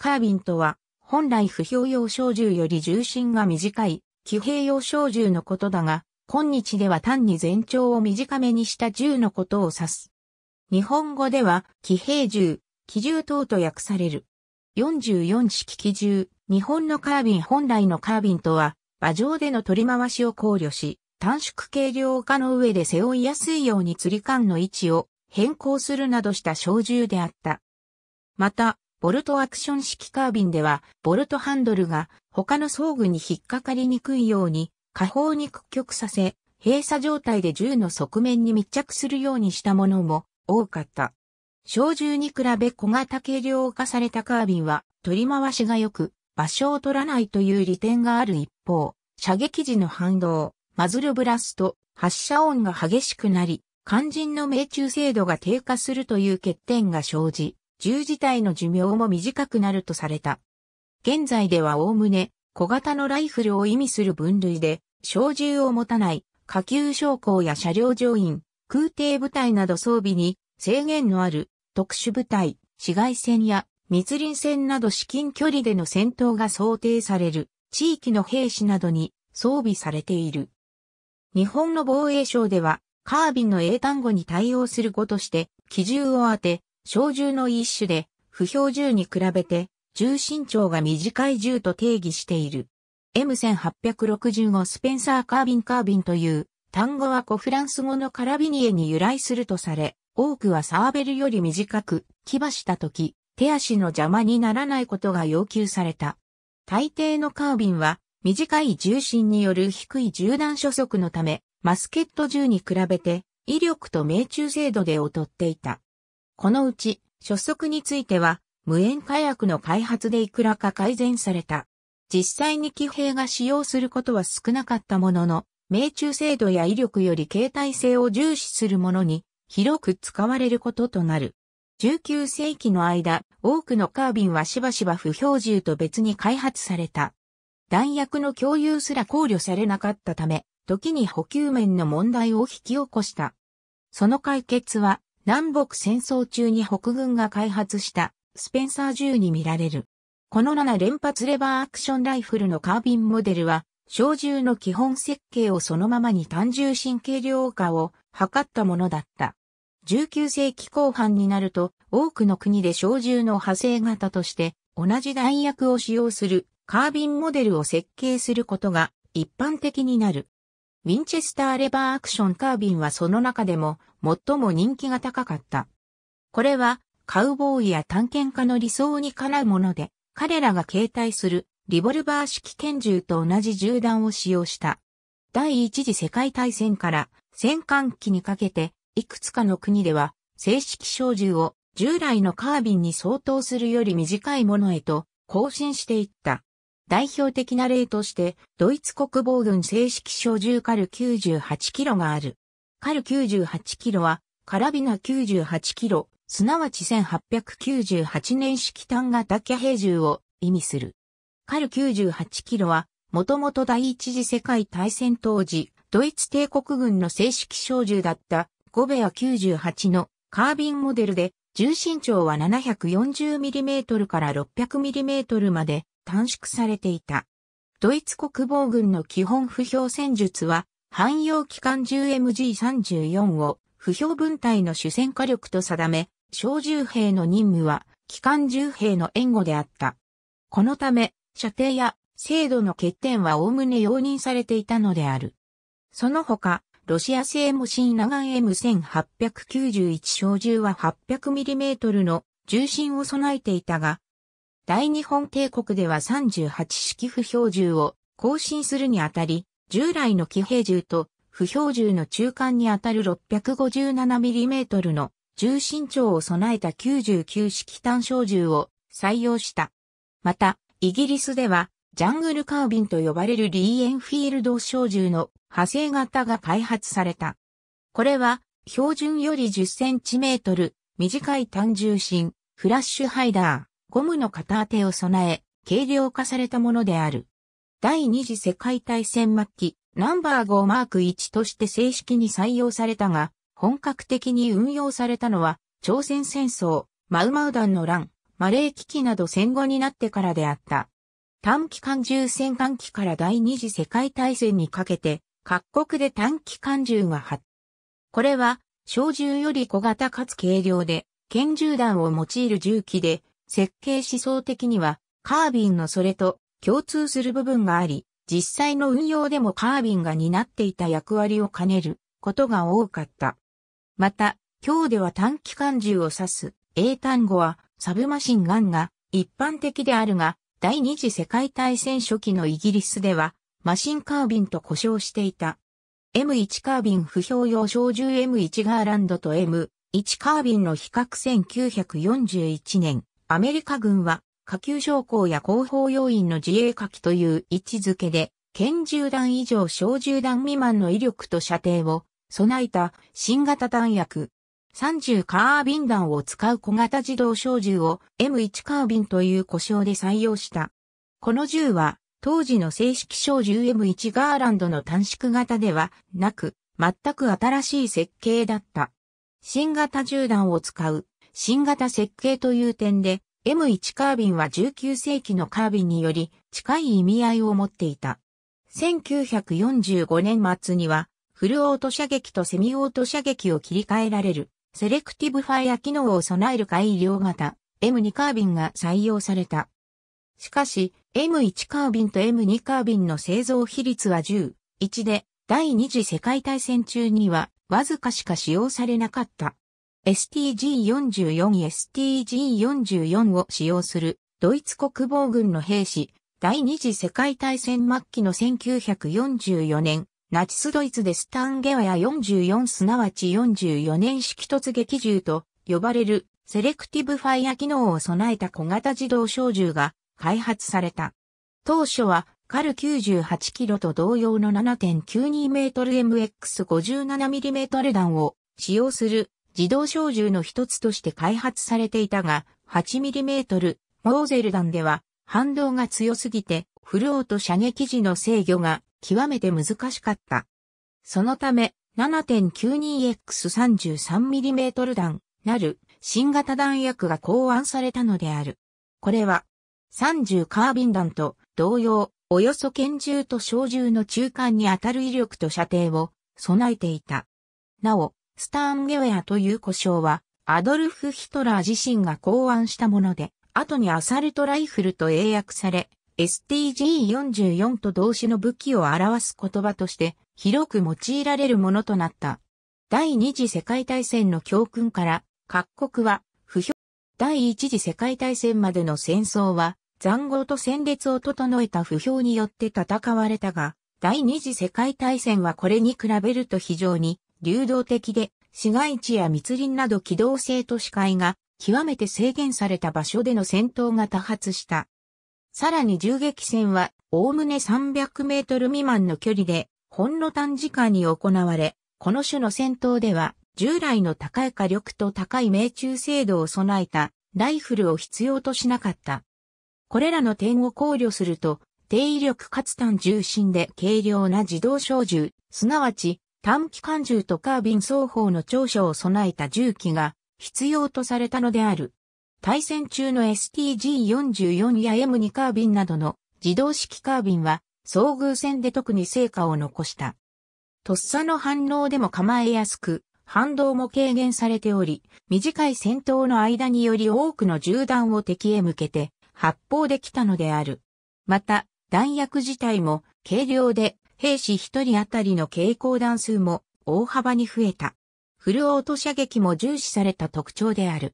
カービンとは、本来不評用小銃より重心が短い、騎兵用小銃のことだが、今日では単に全長を短めにした銃のことを指す。日本語では、騎兵銃、騎銃等と訳される。44式騎銃、日本のカービン本来のカービンとは、馬上での取り回しを考慮し、短縮軽量化の上で背負いやすいように釣り管の位置を変更するなどした小銃であった。また、ボルトアクション式カービンでは、ボルトハンドルが他の装具に引っかかりにくいように、下方に屈曲させ、閉鎖状態で銃の側面に密着するようにしたものも多かった。小銃に比べ小型軽量化されたカービンは取り回しが良く場所を取らないという利点がある一方、射撃時の反動、マズルブラスト、発射音が激しくなり、肝心の命中精度が低下するという欠点が生じ、銃自体の寿命も短くなるとされた。現在ではおおむね小型のライフルを意味する分類で、小銃を持たない、下級将校や車両乗員、空挺部隊など装備に制限のある特殊部隊、市外線や密林戦など至近距離での戦闘が想定される地域の兵士などに装備されている。日本の防衛省ではカービンの英単語に対応する語として基銃を当て小銃の一種で、不評銃に比べて、銃身長が短い銃と定義している。M1865 スペンサーカービンカービンという単語は古フランス語のカラビニエに由来するとされ、多くはサーベルより短く、牙した時、手足の邪魔にならないことが要求された。大抵のカービンは、短い重心による低い銃弾初速のため、マスケット銃に比べて、威力と命中精度で劣っていた。このうち、初速については、無塩火薬の開発でいくらか改善された。実際に騎兵が使用することは少なかったものの、命中精度や威力より携帯性を重視するものに、広く使われることとなる。19世紀の間、多くのカービンはしばしば不標銃と別に開発された。弾薬の共有すら考慮されなかったため、時に補給面の問題を引き起こした。その解決は、南北戦争中に北軍が開発したスペンサー銃に見られる。この7連発レバーアクションライフルのカービンモデルは、小銃の基本設計をそのままに単純神経量化を図ったものだった。19世紀後半になると、多くの国で小銃の派生型として、同じ弾薬を使用するカービンモデルを設計することが一般的になる。ウィンチェスターレバーアクションカービンはその中でも最も人気が高かった。これはカウボーイや探検家の理想にかなうもので、彼らが携帯するリボルバー式拳銃と同じ銃弾を使用した。第一次世界大戦から戦艦機にかけて、いくつかの国では正式小銃を従来のカービンに相当するより短いものへと更新していった。代表的な例として、ドイツ国防軍正式小銃カル 98kg がある。カル98キロは、カラビナ98キロ、すなわち1898年式単型キャ兵銃を意味する。カル98キロは、もともと第一次世界大戦当時、ドイツ帝国軍の正式小銃だったゴベア98のカービンモデルで、重心長は 740mm から 600mm まで短縮されていた。ドイツ国防軍の基本不評戦術は、汎用機関銃 MG34 を不評分隊の主戦火力と定め、小銃兵の任務は機関銃兵の援護であった。このため、射程や精度の欠点は概ね容認されていたのである。その他、ロシア製も新長 M1891 小銃は 800mm の重心を備えていたが、大日本帝国では38式不標銃を更新するにあたり、従来の騎兵銃と不標銃の中間にあたる 657mm の重心長を備えた99式単小銃を採用した。また、イギリスでは、ジャングルカービンと呼ばれるリーエンフィールド小銃の派生型が開発された。これは、標準より10センチメートル、短い単重心、フラッシュハイダー、ゴムの片当てを備え、軽量化されたものである。第二次世界大戦末期、ナンバー5マーク1として正式に採用されたが、本格的に運用されたのは、朝鮮戦争、マウマウダンの乱、マレー危機など戦後になってからであった。短期間銃戦艦機から第二次世界大戦にかけて、各国で短期間銃が発。これは、小銃より小型かつ軽量で、拳銃弾を用いる銃器で、設計思想的には、カービンのそれと共通する部分があり、実際の運用でもカービンが担っていた役割を兼ねることが多かった。また、今日では短期間銃を指す英単語はサブマシンガンが一般的であるが、第二次世界大戦初期のイギリスではマシンカービンと呼称していた。M1 カービン不評用小銃 M1 ガーランドと M1 カービンの比較1941年、アメリカ軍は下級将校や広報要員の自衛下記という位置づけで、拳銃弾以上小銃弾未満の威力と射程を備えた新型弾薬。30カービン弾を使う小型自動小銃を M1 カービンという故障で採用した。この銃は当時の正式小銃 M1 ガーランドの短縮型ではなく全く新しい設計だった。新型銃弾を使う新型設計という点で M1 カービンは19世紀のカービンにより近い意味合いを持っていた。1945年末にはフルオート射撃とセミオート射撃を切り替えられるセレクティブファイア機能を備える改良型 M2 カービンが採用された。しかし M1 カービンと M2 カービンの製造比率は10、1で第二次世界大戦中にはわずかしか使用されなかった。STG44STG44 を使用するドイツ国防軍の兵士、第二次世界大戦末期の1944年、ナチスドイツでスタンゲワや44すなわち44年式突撃銃と呼ばれるセレクティブファイア機能を備えた小型自動小銃が開発された。当初はカル98キロと同様の7.92メートル MX57 ミリメートル弾を使用する自動小銃の一つとして開発されていたが、8mm モーゼル弾では反動が強すぎて、フルオート射撃時の制御が極めて難しかった。そのため、7.92X33mm 弾なる新型弾薬が考案されたのである。これは、30カービン弾と同様、およそ拳銃と小銃の中間に当たる威力と射程を備えていた。なお、スターンゲウェアという呼称は、アドルフ・ヒトラー自身が考案したもので、後にアサルトライフルと英訳され、STG44 と動詞の武器を表す言葉として広く用いられるものとなった。第二次世界大戦の教訓から各国は不評。第一次世界大戦までの戦争は残酷と戦列を整えた不評によって戦われたが、第二次世界大戦はこれに比べると非常に流動的で、市街地や密林など機動性と視界が極めて制限された場所での戦闘が多発した。さらに銃撃戦は、おおむね300メートル未満の距離で、ほんの短時間に行われ、この種の戦闘では、従来の高い火力と高い命中精度を備えたライフルを必要としなかった。これらの点を考慮すると、低威力かつ単重心で軽量な自動小銃、すなわち短期間銃とカービン双方の長所を備えた銃器が必要とされたのである。対戦中の STG44 や M2 カービンなどの自動式カービンは遭遇戦で特に成果を残した。とっさの反応でも構えやすく、反動も軽減されており、短い戦闘の間により多くの銃弾を敵へ向けて発砲できたのである。また、弾薬自体も軽量で兵士1人あたりの傾向弾数も大幅に増えた。フルオート射撃も重視された特徴である。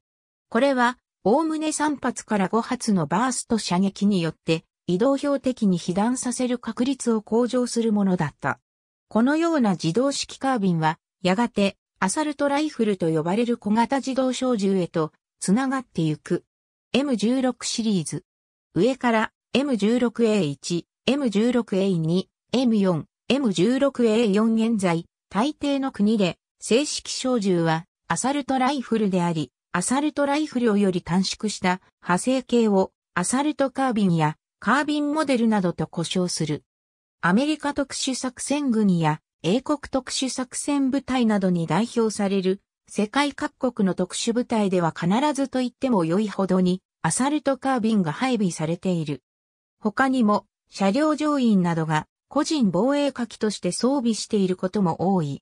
これは、おおむね3発から5発のバースト射撃によって、移動標的に被弾させる確率を向上するものだった。このような自動式カービンは、やがて、アサルトライフルと呼ばれる小型自動小銃へと、つながってゆく。M16 シリーズ。上から、M16A1、M16A2、M4、M16A4 現在、大抵の国で、正式小銃は、アサルトライフルであり、アサルトライフルより短縮した派生形を、アサルトカービンや、カービンモデルなどと呼称する。アメリカ特殊作戦軍や、英国特殊作戦部隊などに代表される、世界各国の特殊部隊では必ずと言っても良いほどに、アサルトカービンが配備されている。他にも、車両乗員などが個人防衛火器として装備していることも多い。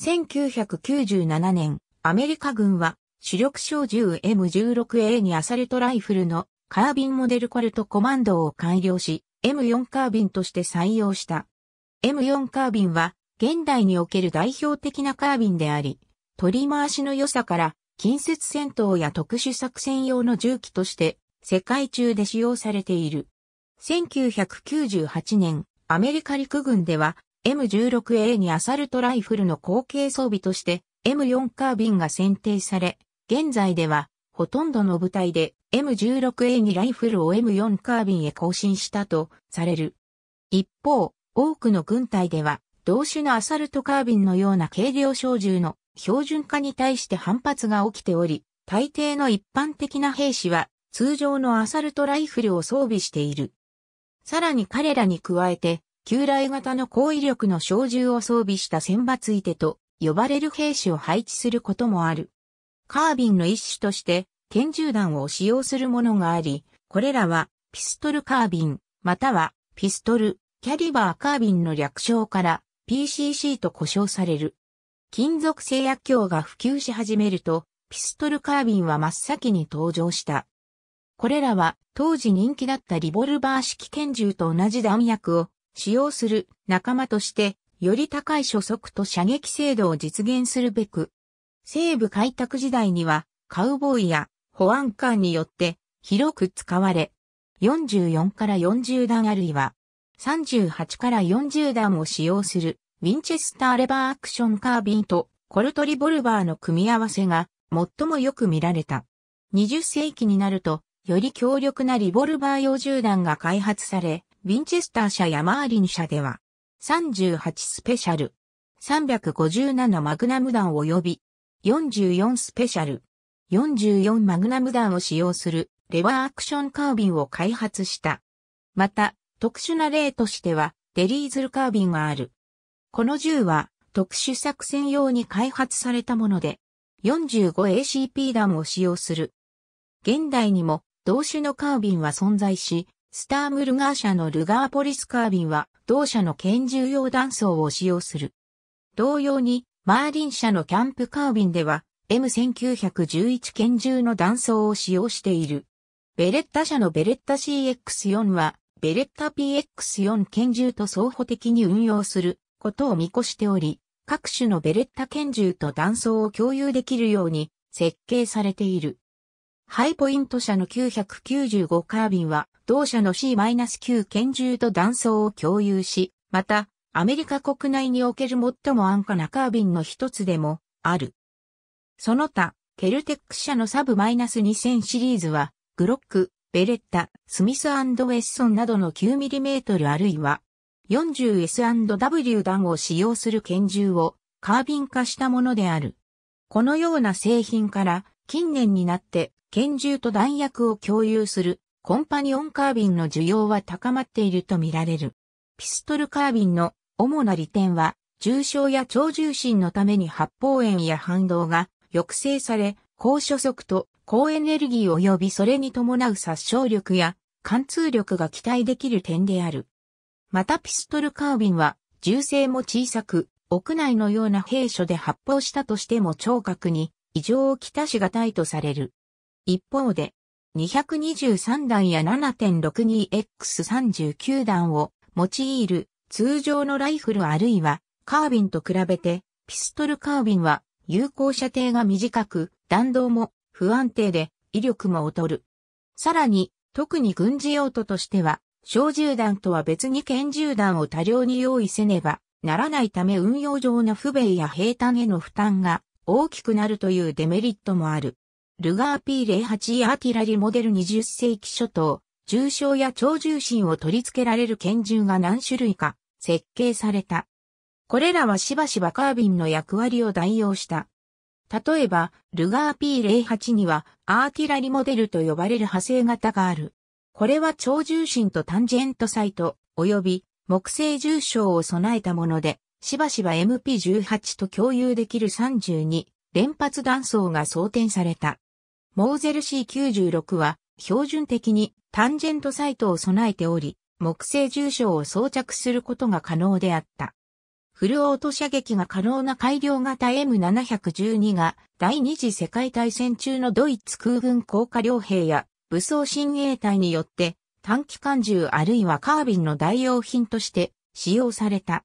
1997年、アメリカ軍は主力小銃 M16A にアサルトライフルのカービンモデルコルトコマンドを改良し、M4 カービンとして採用した。M4 カービンは現代における代表的なカービンであり、取り回しの良さから近接戦闘や特殊作戦用の銃器として世界中で使用されている。1998年、アメリカ陸軍では M16A にアサルトライフルの後継装備として M4 カービンが選定され、現在ではほとんどの部隊で M16A にライフルを M4 カービンへ更新したとされる。一方、多くの軍隊では同種のアサルトカービンのような軽量小銃の標準化に対して反発が起きており、大抵の一般的な兵士は通常のアサルトライフルを装備している。さらに彼らに加えて、旧来型の高威力の小銃を装備した選抜い手と呼ばれる兵士を配置することもある。カービンの一種として拳銃弾を使用するものがあり、これらはピストルカービン、またはピストル、キャリバーカービンの略称から PCC と呼称される。金属製薬鏡が普及し始めると、ピストルカービンは真っ先に登場した。これらは当時人気だったリボルバー式拳銃と同じ弾薬を使用する仲間としてより高い初速と射撃精度を実現するべく、西部開拓時代にはカウボーイや保安官によって広く使われ、44から40弾あるいは38から40弾を使用するウィンチェスターレバーアクションカービンとコルトリボルバーの組み合わせが最もよく見られた。20世紀になるとより強力なリボルバー用銃弾が開発され、ウィンチェスター社やマーリン社では、38スペシャル、357マグナム弾及び、44スペシャル、44マグナム弾を使用するレバーアクションカービンを開発した。また、特殊な例としては、デリーズルカービンがある。この銃は、特殊作戦用に開発されたもので、45ACP 弾を使用する。現代にも同種のカービンは存在し、スタームルガー社のルガーポリスカービンは同社の拳銃用弾倉を使用する。同様に、マーリン社のキャンプカービンでは M1911 拳銃の弾倉を使用している。ベレッタ社のベレッタ CX4 はベレッタ PX4 拳銃と相方的に運用することを見越しており、各種のベレッタ拳銃と弾倉を共有できるように設計されている。ハイポイント社の995カービンは、同社の C-9 拳銃と弾倉を共有し、また、アメリカ国内における最も安価なカービンの一つでも、ある。その他、ケルテック社のサブ -2000 シリーズは、グロック、ベレッタ、スミスウェッソンなどの 9mm あるいは、40S&W 弾を使用する拳銃をカービン化したものである。このような製品から、近年になって拳銃と弾薬を共有するコンパニオンカービンの需要は高まっているとみられる。ピストルカービンの主な利点は、重傷や超重心のために発砲炎や反動が抑制され、高所速と高エネルギー及びそれに伴う殺傷力や貫通力が期待できる点である。またピストルカービンは銃声も小さく、屋内のような兵所で発砲したとしても聴覚に異常をきたしがたいとされる。一方で、223弾や 7.62X39 弾を用いる通常のライフルあるいはカービンと比べてピストルカービンは有効射程が短く弾道も不安定で威力も劣る。さらに特に軍事用途としては小銃弾とは別に拳銃弾を多量に用意せねばならないため運用上の不便や平坦への負担が大きくなるというデメリットもある。ルガー P08 アーティラリモデル20世紀初頭、重傷や超重心を取り付けられる拳銃が何種類か設計された。これらはしばしばカービンの役割を代用した。例えば、ルガー P08 にはアーティラリモデルと呼ばれる派生型がある。これは超重心とタンジェントサイト、及び木製重傷を備えたもので、しばしば MP18 と共有できる32連発弾層が装填された。モーゼル C96 は標準的にタンジェントサイトを備えており、木製重傷を装着することが可能であった。フルオート射撃が可能な改良型 M712 が第二次世界大戦中のドイツ空軍降下両兵や武装親衛隊によって短期間銃あるいはカービンの代用品として使用された。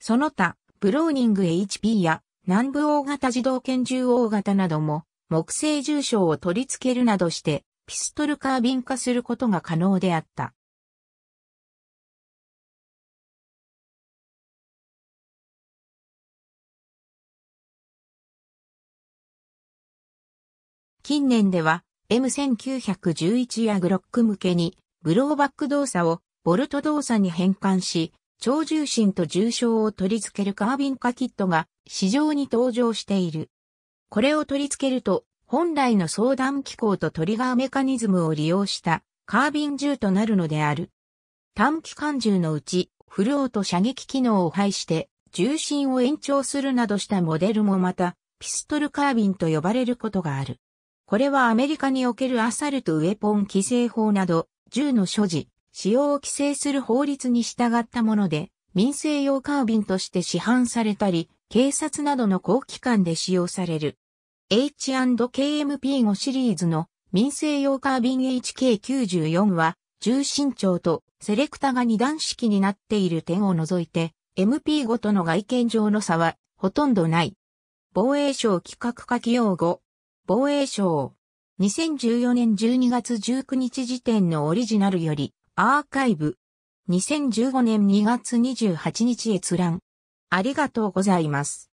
その他、ブローニング HP や南部大型自動拳銃大型なども木製重傷を取り付けるなどして、ピストルカービン化することが可能であった。近年では M1911 やグロック向けにブローバック動作をボルト動作に変換し、超重心と重傷を取り付けるカービン化キットが市場に登場している。これを取り付けると、本来の相談機構とトリガーメカニズムを利用したカービン銃となるのである。短期間銃のうち、フルオート射撃機能を配して、重心を延長するなどしたモデルもまた、ピストルカービンと呼ばれることがある。これはアメリカにおけるアサルトウェポン規制法など、銃の所持、使用を規制する法律に従ったもので、民生用カービンとして市販されたり、警察などの公機関で使用される。H&KMP5 シリーズの民生用カービン HK94 は重心長とセレクタが二段式になっている点を除いて MP5 との外見上の差はほとんどない。防衛省企画書起用後、防衛省2014年12月19日時点のオリジナルよりアーカイブ2015年2月28日閲覧ありがとうございます。